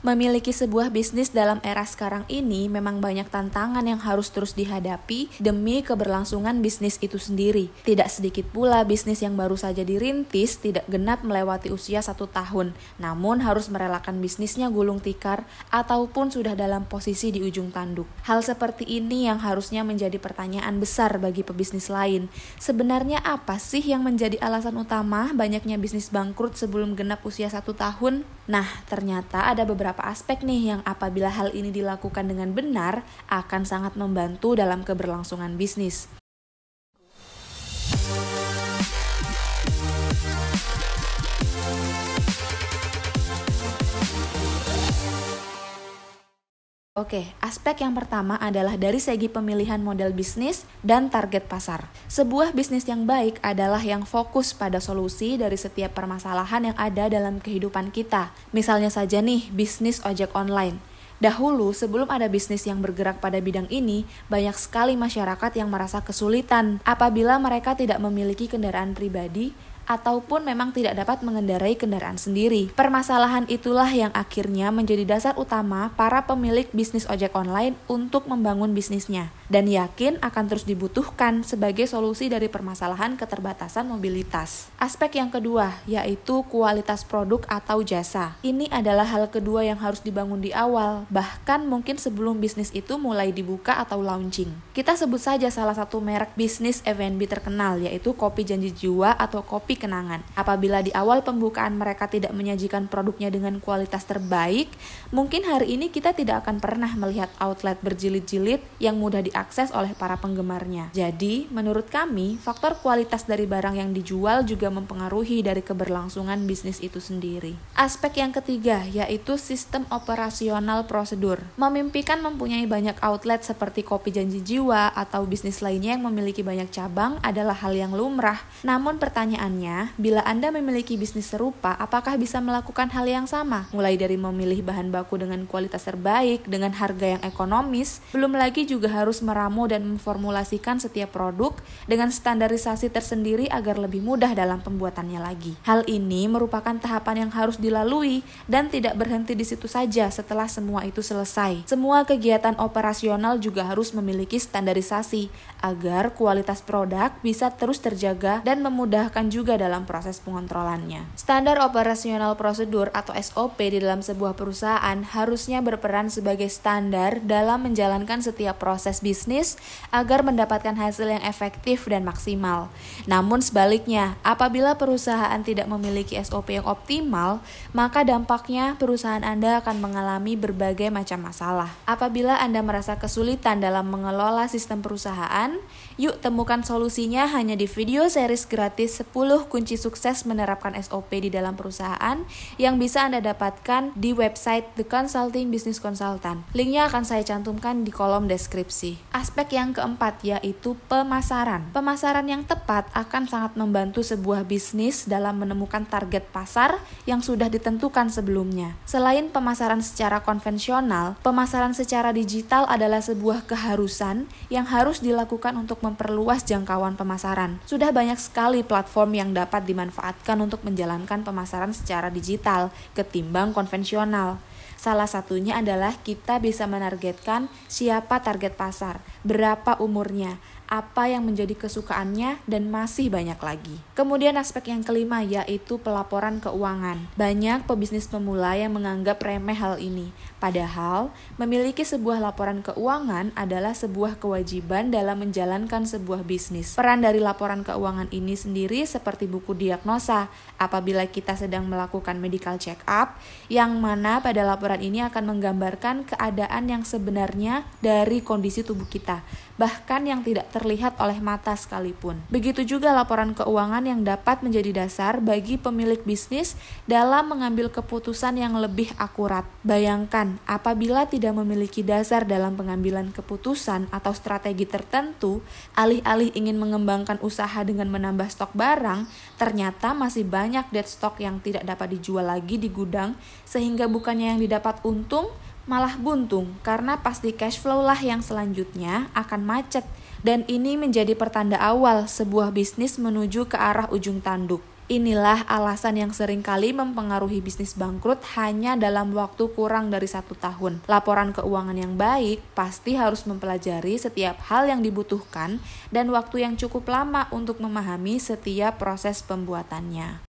Memiliki sebuah bisnis dalam era sekarang ini memang banyak tantangan yang harus terus dihadapi demi keberlangsungan bisnis itu sendiri. Tidak sedikit pula bisnis yang baru saja dirintis tidak genap melewati usia satu tahun, namun harus merelakan bisnisnya gulung tikar ataupun sudah dalam posisi di ujung tanduk. Hal seperti ini yang harusnya menjadi pertanyaan besar bagi pebisnis lain. Sebenarnya apa sih yang menjadi alasan utama banyaknya bisnis bangkrut sebelum genap usia satu tahun? Nah, ternyata ada beberapa beberapa aspek nih yang apabila hal ini dilakukan dengan benar akan sangat membantu dalam keberlangsungan bisnis. Oke, aspek yang pertama adalah dari segi pemilihan model bisnis dan target pasar. Sebuah bisnis yang baik adalah yang fokus pada solusi dari setiap permasalahan yang ada dalam kehidupan kita. Misalnya saja nih, bisnis ojek online. Dahulu, sebelum ada bisnis yang bergerak pada bidang ini, banyak sekali masyarakat yang merasa kesulitan apabila mereka tidak memiliki kendaraan pribadi ataupun memang tidak dapat mengendarai kendaraan sendiri. Permasalahan itulah yang akhirnya menjadi dasar utama para pemilik bisnis ojek online untuk membangun bisnisnya dan yakin akan terus dibutuhkan sebagai solusi dari permasalahan keterbatasan mobilitas. Aspek yang kedua yaitu kualitas produk atau jasa. Ini adalah hal kedua yang harus dibangun di awal, bahkan mungkin sebelum bisnis itu mulai dibuka atau launching. Kita sebut saja salah satu merek bisnis F&B terkenal yaitu Kopi Janji Jiwa atau Kopi kenangan. Apabila di awal pembukaan mereka tidak menyajikan produknya dengan kualitas terbaik, mungkin hari ini kita tidak akan pernah melihat outlet berjilid-jilid yang mudah diakses oleh para penggemarnya. Jadi, menurut kami, faktor kualitas dari barang yang dijual juga mempengaruhi dari keberlangsungan bisnis itu sendiri. Aspek yang ketiga yaitu sistem operasional prosedur. Memimpikan mempunyai banyak outlet seperti kopi janji jiwa atau bisnis lainnya yang memiliki banyak cabang adalah hal yang lumrah. Namun pertanyaan Pertanyaannya, bila Anda memiliki bisnis serupa, apakah bisa melakukan hal yang sama? Mulai dari memilih bahan baku dengan kualitas terbaik, dengan harga yang ekonomis, belum lagi juga harus meramu dan memformulasikan setiap produk dengan standarisasi tersendiri agar lebih mudah dalam pembuatannya lagi. Hal ini merupakan tahapan yang harus dilalui dan tidak berhenti di situ saja setelah semua itu selesai. Semua kegiatan operasional juga harus memiliki standarisasi agar kualitas produk bisa terus terjaga dan memudahkan juga juga dalam proses pengontrolannya. Standar operasional prosedur atau SOP di dalam sebuah perusahaan harusnya berperan sebagai standar dalam menjalankan setiap proses bisnis agar mendapatkan hasil yang efektif dan maksimal. Namun sebaliknya, apabila perusahaan tidak memiliki SOP yang optimal, maka dampaknya perusahaan Anda akan mengalami berbagai macam masalah. Apabila Anda merasa kesulitan dalam mengelola sistem perusahaan, yuk temukan solusinya hanya di video series gratis 10 10 kunci sukses menerapkan SOP di dalam perusahaan yang bisa Anda dapatkan di website The Consulting Business Consultant. Linknya akan saya cantumkan di kolom deskripsi. Aspek yang keempat yaitu pemasaran. Pemasaran yang tepat akan sangat membantu sebuah bisnis dalam menemukan target pasar yang sudah ditentukan sebelumnya. Selain pemasaran secara konvensional, pemasaran secara digital adalah sebuah keharusan yang harus dilakukan untuk memperluas jangkauan pemasaran. Sudah banyak sekali platform yang yang dapat dimanfaatkan untuk menjalankan pemasaran secara digital ketimbang konvensional. Salah satunya adalah kita bisa menargetkan siapa target pasar, berapa umurnya, apa yang menjadi kesukaannya, dan masih banyak lagi. Kemudian aspek yang kelima yaitu pelaporan keuangan. Banyak pebisnis pemula yang menganggap remeh hal ini. Padahal, memiliki sebuah laporan keuangan adalah sebuah kewajiban dalam menjalankan sebuah bisnis. Peran dari laporan keuangan ini sendiri seperti buku diagnosa apabila kita sedang melakukan medical check-up, yang mana pada laporan ini akan menggambarkan keadaan yang sebenarnya dari kondisi tubuh kita, bahkan yang tidak ter terlihat oleh mata sekalipun. Begitu juga laporan keuangan yang dapat menjadi dasar bagi pemilik bisnis dalam mengambil keputusan yang lebih akurat. Bayangkan, apabila tidak memiliki dasar dalam pengambilan keputusan atau strategi tertentu, alih-alih ingin mengembangkan usaha dengan menambah stok barang, ternyata masih banyak dead stock yang tidak dapat dijual lagi di gudang, sehingga bukannya yang didapat untung, malah buntung karena pasti cash flow lah yang selanjutnya akan macet dan ini menjadi pertanda awal sebuah bisnis menuju ke arah ujung tanduk. Inilah alasan yang seringkali mempengaruhi bisnis bangkrut hanya dalam waktu kurang dari satu tahun. Laporan keuangan yang baik pasti harus mempelajari setiap hal yang dibutuhkan dan waktu yang cukup lama untuk memahami setiap proses pembuatannya.